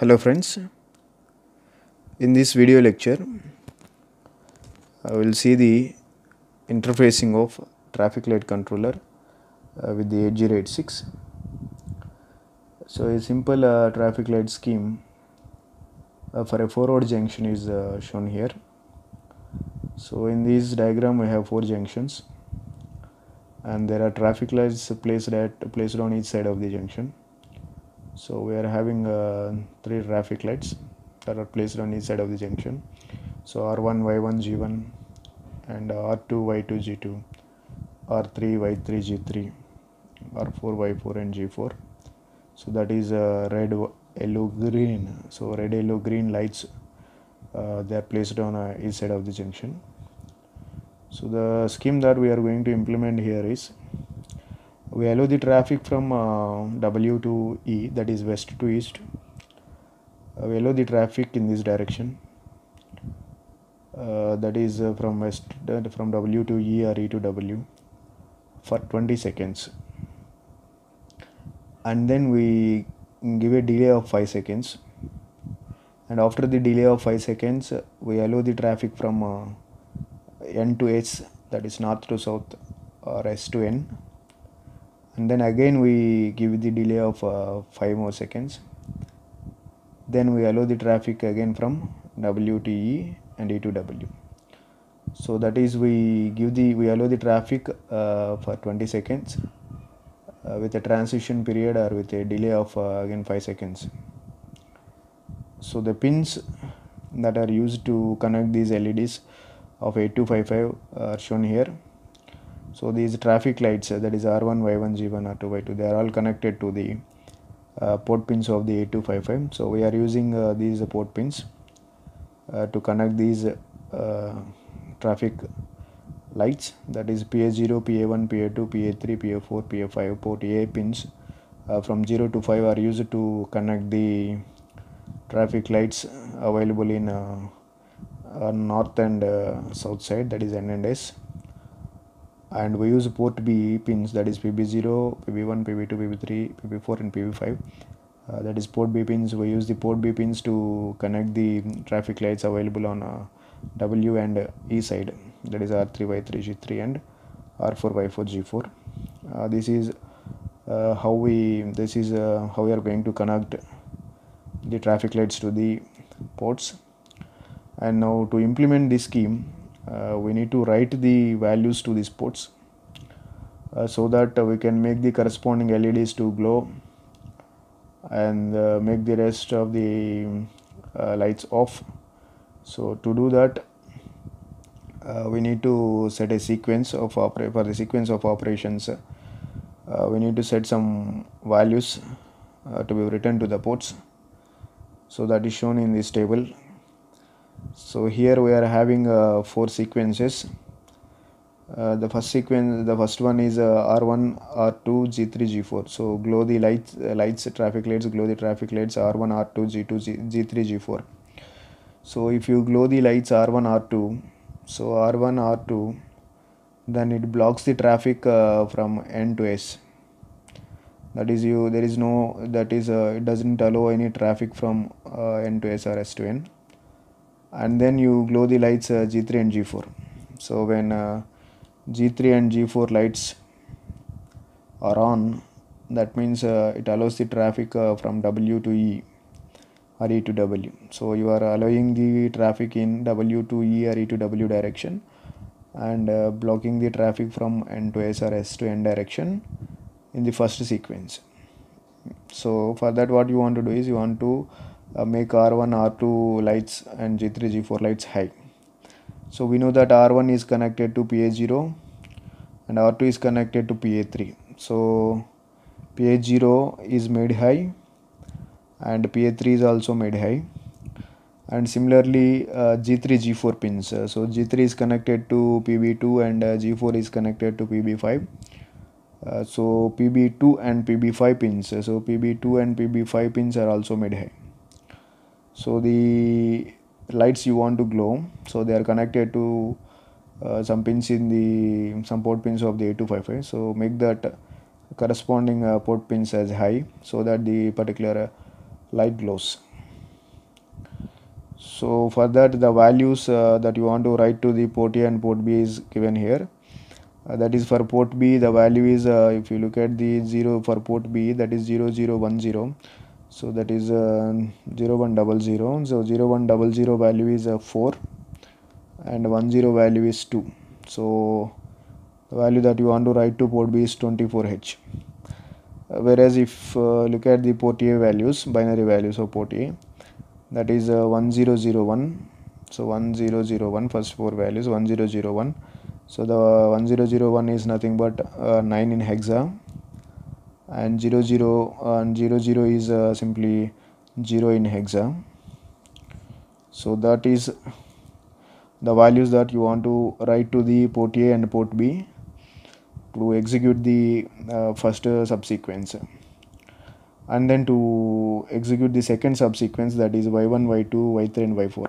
hello friends in this video lecture I will see the interfacing of traffic light controller uh, with the 8086 so a simple uh, traffic light scheme uh, for a forward junction is uh, shown here so in this diagram we have four junctions and there are traffic lights placed at placed on each side of the junction so we are having uh, three traffic lights that are placed on each side of the junction so r1 y1 g1 and r2 y2 g2 r3 y3 g3 r4 y4 and g4 so that is uh, red yellow green so red yellow green lights uh, they are placed on uh, each side of the junction so the scheme that we are going to implement here is we allow the traffic from W to E that is west to east we allow the traffic in this direction uh, that is uh, from west uh, from W to E or E to W for 20 seconds and then we give a delay of 5 seconds and after the delay of 5 seconds we allow the traffic from uh, N to S that is north to south or S to N and then again we give the delay of uh, 5 more seconds then we allow the traffic again from WTE and E2W so that is we give the we allow the traffic uh, for 20 seconds uh, with a transition period or with a delay of uh, again 5 seconds so the pins that are used to connect these LEDs of 8255 are shown here so these traffic lights uh, that is R1, Y1, G1, R2, Y2 they are all connected to the uh, port pins of the 8255 so we are using uh, these uh, port pins uh, to connect these uh, traffic lights that is PA0, PA1, PA2, PA3, PA4, PA5 port A pins from 0 to 5 are used to connect the traffic lights available in north and south side that is N and S and we use port B pins that is PB0, PB1, PB2, PB3, PB4 and PB5 uh, that is port B pins we use the port B pins to connect the traffic lights available on uh, W and uh, E side that 3 by R3Y3 G3 and r 4 by G4 uh, this is uh, how we this is how we are going to connect the traffic lights to the ports and now to implement this scheme uh, we need to write the values to these ports uh, so that we can make the corresponding LEDs to glow and uh, make the rest of the lights off so to do that uh, we need to set a sequence of for the sequence of operations uh, we need to set some values uh, to be written to the ports so that is shown in this table so here we are having uh, four sequences uh, the first sequence the first one is uh, r1 r2 g3 g4 so glow the lights uh, lights traffic lights glow the traffic lights r1 r2 g2 G, g3 g4 so if you glow the lights r1 r2 so r1 r2 then it blocks the traffic uh, from n to s that is you there is no that is uh, it doesn't allow any traffic from n to s or s to n and then you glow the lights uh, G3 and G4 so when uh, G3 and G4 lights are on that means uh, it allows the traffic uh, from W to E or E to W so you are allowing the traffic in W to E or E to W direction and uh, blocking the traffic from N to S or S to N direction in the first sequence so for that what you want to do is you want to uh, make R1, R2 lights and G3, G4 lights high. So we know that R1 is connected to PA0 and R2 is connected to PA3. So PA0 is made high and PA3 is also made high and similarly uh, G3 G4 pins uh, so G3 is connected to PB2 and uh, G4 is connected to PB5 uh, so PB2 and PB5 pins uh, so PB2 and PB5 pins are also made high so the lights you want to glow so they are connected to uh, some pins in the some port pins of the A255 so make that corresponding uh, port pins as high so that the particular uh, light glows so for that the values uh, that you want to write to the port A and port B is given here uh, that is for port B the value is uh, if you look at the 0 for port B that is 0010 so that is uh, 0100 so 0100 value is uh, 4 and 10 value is 2 so the value that you want to write to port b is 24h uh, whereas if uh, look at the port a values binary values of port a that is uh, 1001 so 1001 first four values 1001 so the 1001 uh, is nothing but uh, 9 in hexa and 0 0 uh, and 0 0 is uh, simply 0 in hexa so that is the values that you want to write to the port A and port B to execute the uh, first uh, subsequence and then to execute the second subsequence that is y1 y2 y3 and y4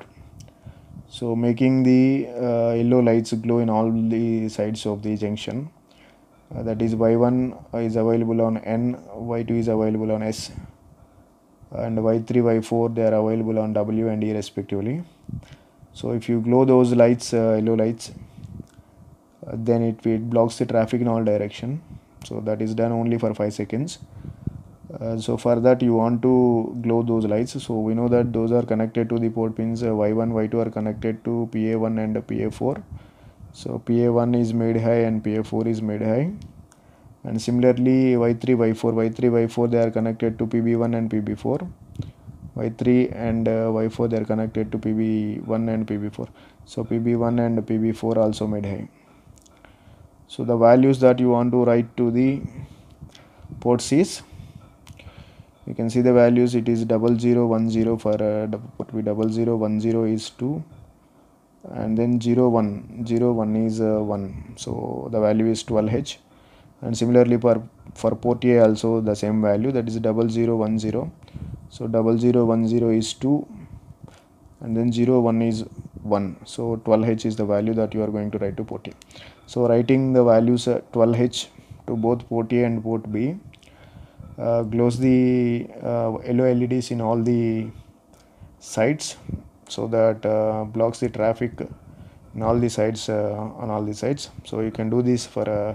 so making the uh, yellow lights glow in all the sides of the junction uh, that is y1 is available on n y2 is available on s and y3 y4 they are available on w and e respectively so if you glow those lights uh, yellow lights uh, then it, it blocks the traffic in all direction so that is done only for 5 seconds uh, so for that you want to glow those lights so we know that those are connected to the port pins y1 uh, y2 are connected to pa1 and pa4 so pa1 is made high and pa4 is made high and similarly y3 y4 y3 y4 they are connected to pb1 and pb4 y3 and uh, y4 they are connected to pb1 and pb4 so pb1 and pb4 also made high so the values that you want to write to the ports is you can see the values it is 0010 for uh, port 0010 is 2 and then 0 1 0 1 is uh, 1 so the value is 12h and similarly for for port a also the same value that is double zero one zero so double zero one zero is 2 and then 0 1 is 1 so 12h is the value that you are going to write to port a so writing the values uh, 12h to both port a and port b uh, the uh, yellow leds in all the sites so that uh, blocks the traffic in all the sides uh, on all the sides so you can do this for uh,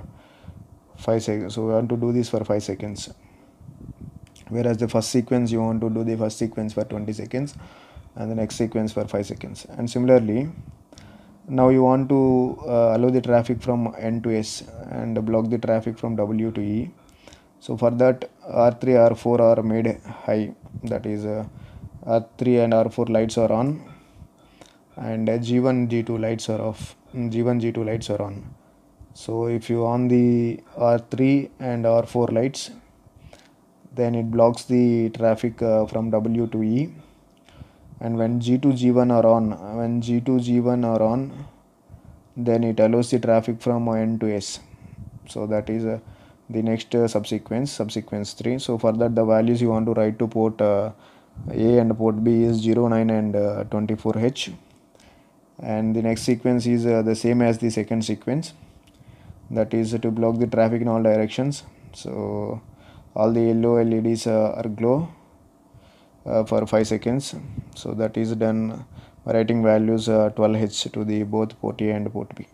5 seconds so we want to do this for 5 seconds whereas the first sequence you want to do the first sequence for 20 seconds and the next sequence for 5 seconds and similarly now you want to uh, allow the traffic from n to s and block the traffic from w to e so for that r3 r4 are made high that is uh, R3 and R4 lights are on and G1 G2 lights are off G1 G2 lights are on so if you on the R3 and R4 lights then it blocks the traffic uh, from W to E and when G2 G1 are on when G2 G1 are on then it allows the traffic from N to S so that is uh, the next uh, subsequence subsequence 3 so for that the values you want to write to port uh, a and port B is 09 and 24H uh, and the next sequence is uh, the same as the second sequence that is to block the traffic in all directions so all the yellow LEDs uh, are glow for 5 seconds so that is done writing values 12H to the both port A and port B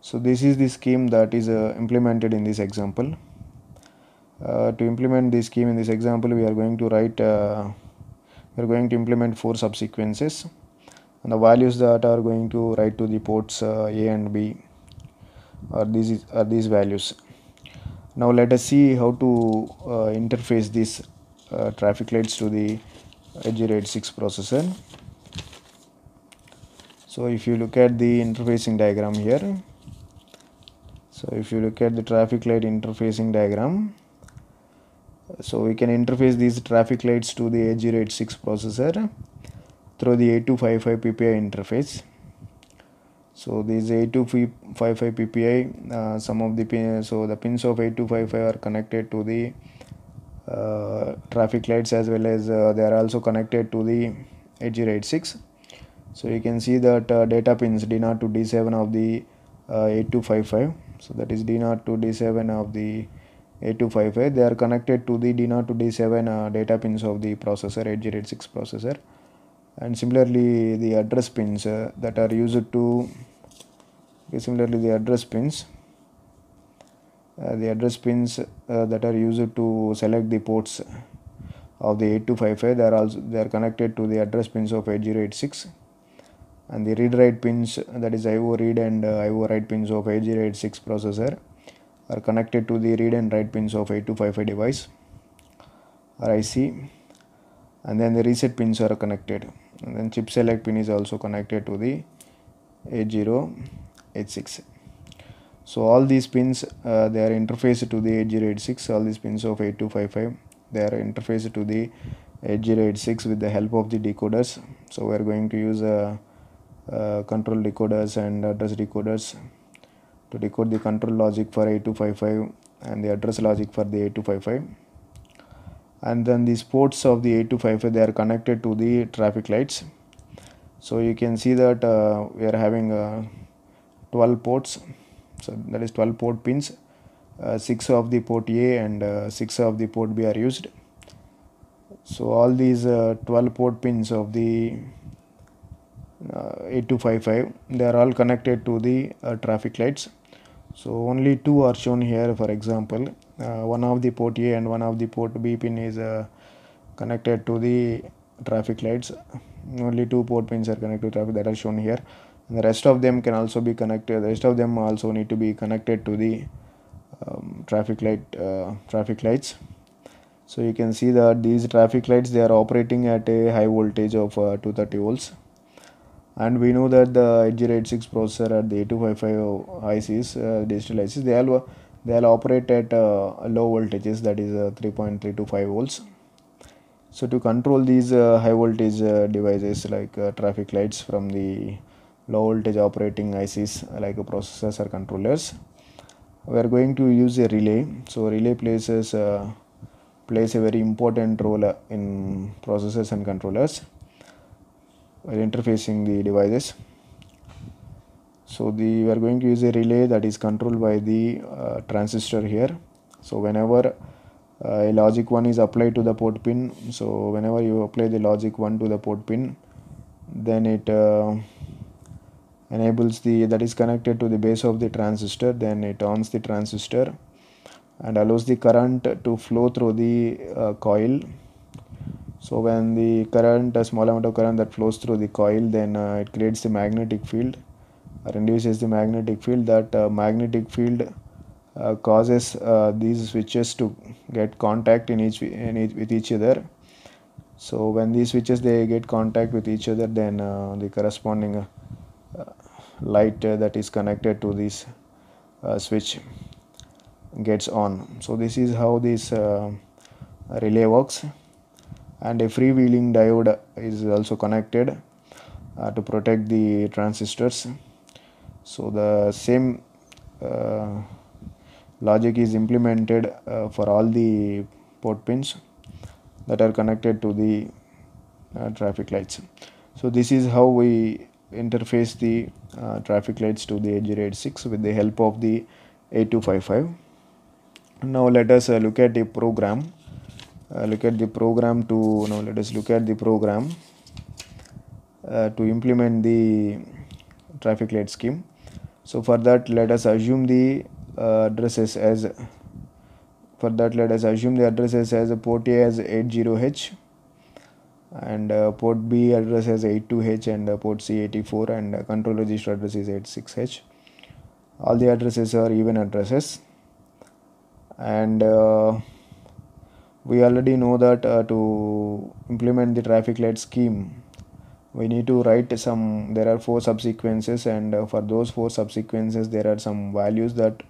so this is the scheme that is implemented in this example uh, to implement this scheme in this example we are going to write uh, we are going to implement four subsequences and the values that are going to write to the ports uh, a and b are these are these values now let us see how to uh, interface these uh, traffic lights to the G86 processor so if you look at the interfacing diagram here so if you look at the traffic light interfacing diagram so we can interface these traffic lights to the A086 processor through the A255 PPI interface so these A255 PPI uh, some of the so the pins of A255 are connected to the uh, traffic lights as well as uh, they are also connected to the A086 so you can see that uh, data pins D0 to D7 of the uh, A255 so that is D0 to D7 of the 8255 they are connected to the D0 to D7 uh, data pins of the processor 8086 processor and similarly the address pins uh, that are used to similarly the address pins uh, the address pins uh, that are used to select the ports of the 8255 they are also they are connected to the address pins of 8086 and the read write pins that is IO read and uh, IO write pins of 8086 processor are connected to the read and write pins of 8255 device or IC and then the reset pins are connected and then chip select pin is also connected to the 8086 so all these pins uh, they are interfaced to the 8086 all these pins of 8255 they are interfaced to the 8086 with the help of the decoders so we are going to use uh, uh, control decoders and address decoders to decode the control logic for A two five five and the address logic for the A two five five, and then these ports of the 8255 they are connected to the traffic lights so you can see that uh, we are having uh, 12 ports so that is 12 port pins uh, 6 of the port A and uh, 6 of the port B are used so all these uh, 12 port pins of the uh, 8255 they are all connected to the uh, traffic lights so only two are shown here for example uh, one of the port A and one of the port B pin is connected to the traffic lights only two port pins are connected to traffic that are shown here and the rest of them can also be connected the rest of them also need to be connected to the um, traffic light uh, traffic lights so you can see that these traffic lights they are operating at a high voltage of uh, 230 volts and we know that the edge processor at the A255 ICs, uh, digital ICs, they all they all operate at uh, low voltages that is uh, 3.325 volts. So to control these uh, high voltage uh, devices like uh, traffic lights from the low voltage operating ICs like processors or controllers, we are going to use a relay. So relay places plays a very important role in processors and controllers while interfacing the devices so the we are going to use a relay that is controlled by the uh, transistor here so whenever uh, a logic 1 is applied to the port pin so whenever you apply the logic 1 to the port pin then it uh, enables the that is connected to the base of the transistor then it turns the transistor and allows the current to flow through the uh, coil so when the current a small amount of current that flows through the coil then uh, it creates the magnetic field or uh, induces the magnetic field that uh, magnetic field uh, causes uh, these switches to get contact in each, in each, with each other so when these switches they get contact with each other then uh, the corresponding light that is connected to this switch gets on so this is how this relay works and a freewheeling diode is also connected uh, to protect the transistors so the same uh, logic is implemented uh, for all the port pins that are connected to the uh, traffic lights so this is how we interface the uh, traffic lights to the ag Six with the help of the 8255 now let us uh, look at a program uh, look at the program to now let us look at the program uh, to implement the traffic light scheme so for that let us assume the uh, addresses as for that let us assume the addresses as a port A as 80H and uh, port B address as 82H and uh, port C 84 and uh, control register address is 86H all the addresses are even addresses and we already know that uh, to implement the traffic light scheme we need to write some there are four subsequences and uh, for those four subsequences there are some values that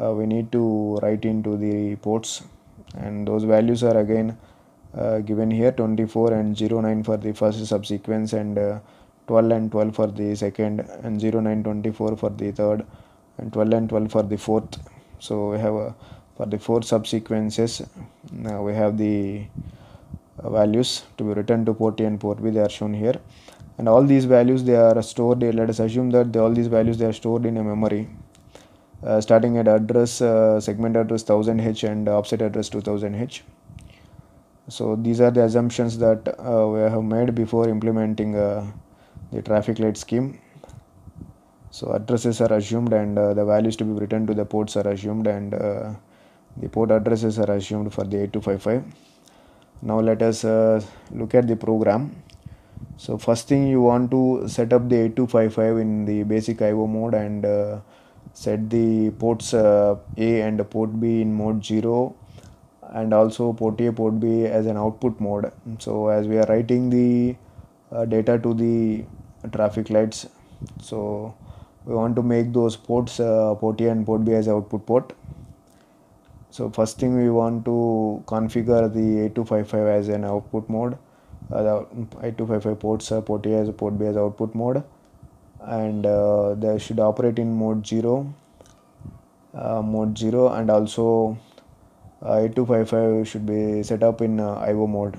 uh, we need to write into the reports and those values are again uh, given here 24 and 09 for the first subsequence and uh, 12 and 12 for the second and 09 24 for the third and 12 and 12 for the fourth so we have uh, for the four subsequences now we have the values to be written to port A and port B they are shown here and all these values they are stored let us assume that all these values they are stored in a memory uh, starting at address uh, segment address 1000h and offset address 2000h so these are the assumptions that uh, we have made before implementing uh, the traffic light scheme so addresses are assumed and uh, the values to be written to the ports are assumed and uh, the port addresses are assumed for the 8255 now let us uh, look at the program so first thing you want to set up the 8255 in the basic IO mode and uh, set the ports uh, A and port B in mode 0 and also port A port B as an output mode so as we are writing the uh, data to the traffic lights so we want to make those ports uh, port A and port B as output port so first thing we want to configure the A255 as an output mode uh, the A255 ports are port A as port B as output mode and uh, they should operate in mode 0 uh, mode 0 and also uh, A255 should be set up in uh, IO mode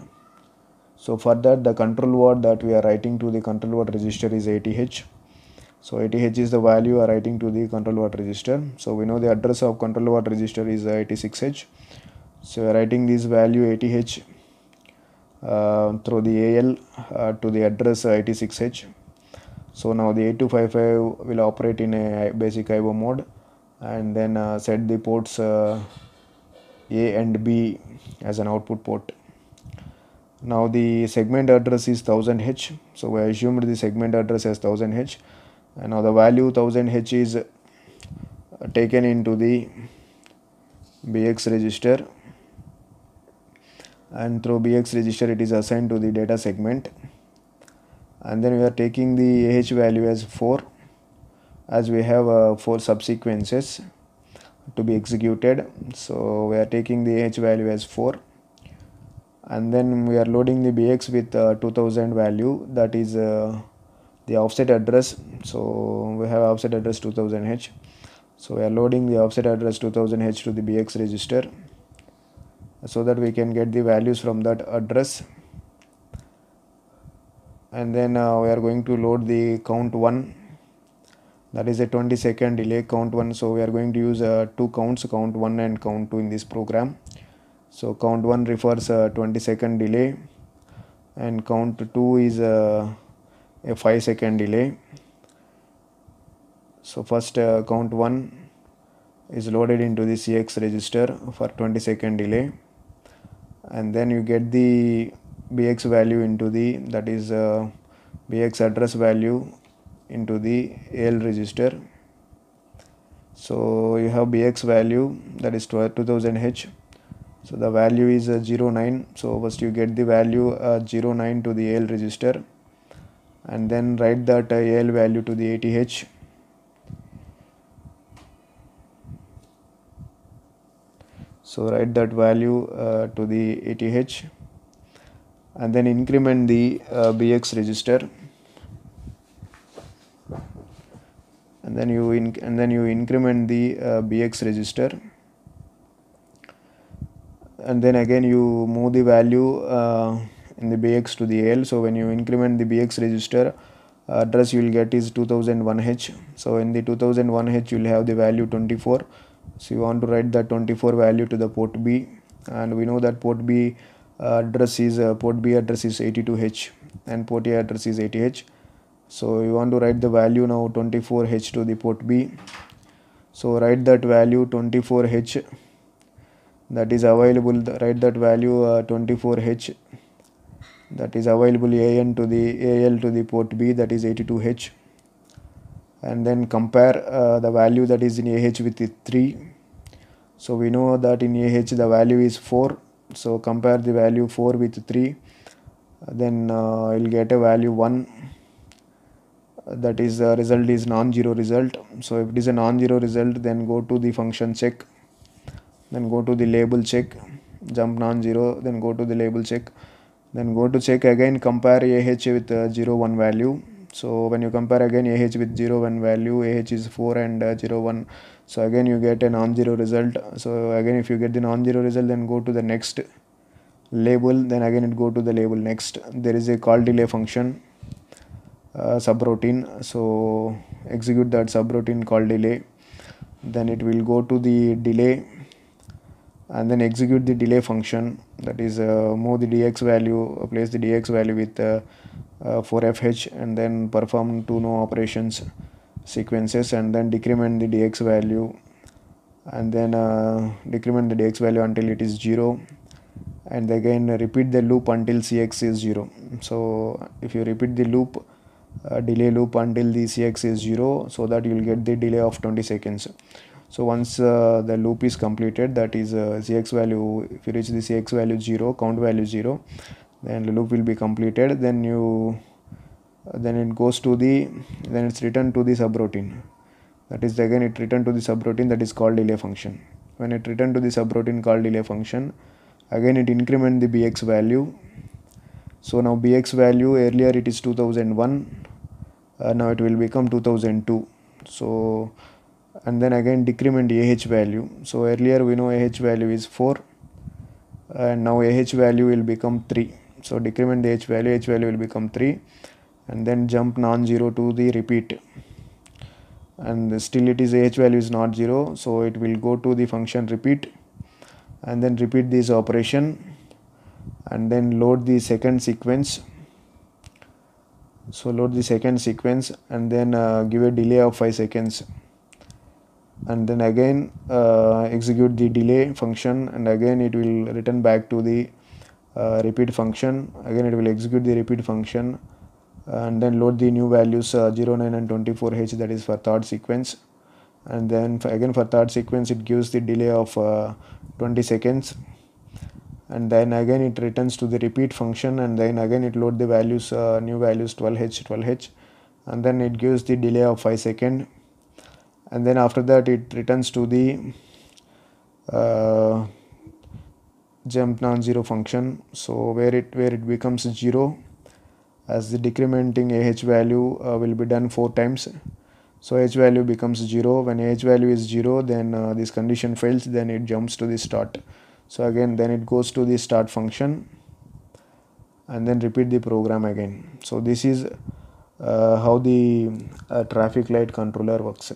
so for that the control word that we are writing to the control word register is ATH so 80H is the value writing to the control water register so we know the address of control water register is 86h so we writing this value 80 uh, through the AL uh, to the address 86H. So now the 8255 will operate in a basic IO mode and then uh, set the ports uh, A and B as an output port. Now the segment address is 1000H. So we assumed the segment address as 1000H and now the value 1000 h is taken into the bx register and through bx register it is assigned to the data segment and then we are taking the h value as 4 as we have uh, 4 subsequences to be executed so we are taking the h value as 4 and then we are loading the bx with uh, 2000 value that is uh, the offset address so we have offset address 2000h so we are loading the offset address 2000h to the bx register so that we can get the values from that address and then uh, we are going to load the count 1 that is a 20 second delay count 1 so we are going to use uh, two counts count 1 and count 2 in this program so count 1 refers uh, 20 second delay and count 2 is uh, a 5 second delay so first uh, count 1 is loaded into the CX register for 20 second delay and then you get the BX value into the that is uh, BX address value into the AL register so you have BX value that is 2000H so the value is uh, 09 so first you get the value uh, 09 to the AL register and then write that uh, AL value to the ATH so write that value uh, to the ATH and then increment the uh, BX register and then you and then you increment the uh, BX register and then again you move the value uh, in the bx to the l so when you increment the bx register address you will get is 2001h so in the 2001h you will have the value 24 so you want to write that 24 value to the port b and we know that port b uh, address is uh, port b address is 82h and port a address is 80h so you want to write the value now 24h to the port b so write that value 24h that is available write that value uh, 24h that is available AN to the AL to the port B that is 82H and then compare uh, the value that is in AH with 3 so we know that in AH the value is 4 so compare the value 4 with 3 then uh, you'll get a value 1 that is the uh, result is non-zero result so if it is a non-zero result then go to the function check then go to the label check jump non-zero then go to the label check then go to check again compare ah with uh, 0 1 value so when you compare again ah with 0 1 value ah is 4 and uh, 0 1 so again you get a non-zero result so again if you get the non-zero result then go to the next label then again it go to the label next there is a call delay function uh, subroutine so execute that subroutine call delay then it will go to the delay and then execute the delay function that is uh, move the dx value place the dx value with uh, uh, 4fh and then perform two no operations sequences and then decrement the dx value and then uh, decrement the dx value until it is 0 and again repeat the loop until cx is 0 so if you repeat the loop uh, delay loop until the cx is 0 so that you will get the delay of 20 seconds so once uh, the loop is completed that is uh, cx value if you reach the cx value 0 count value 0 then the loop will be completed then you uh, then it goes to the then it's returned to the subroutine that is again it returned to the subroutine that is called delay function when it returned to the subroutine called delay function again it increment the bx value so now bx value earlier it is 2001 uh, now it will become 2002 so and then again decrement AH value so earlier we know AH value is 4 and now AH value will become 3 so decrement AH value H value will become 3 and then jump non-zero to the repeat and still it is AH value is not 0 so it will go to the function repeat and then repeat this operation and then load the second sequence so load the second sequence and then uh, give a delay of 5 seconds and then again uh, execute the delay function and again it will return back to the uh, repeat function again it will execute the repeat function and then load the new values uh, 09 and 24h that is for third sequence and then for again for third sequence it gives the delay of uh, 20 seconds and then again it returns to the repeat function and then again it load the values uh, new values 12h 12h and then it gives the delay of 5 second and then after that it returns to the uh, jump non-zero function so where it where it becomes zero as the decrementing ah value uh, will be done four times so h value becomes zero when h value is zero then uh, this condition fails then it jumps to the start so again then it goes to the start function and then repeat the program again so this is uh, how the uh, traffic light controller works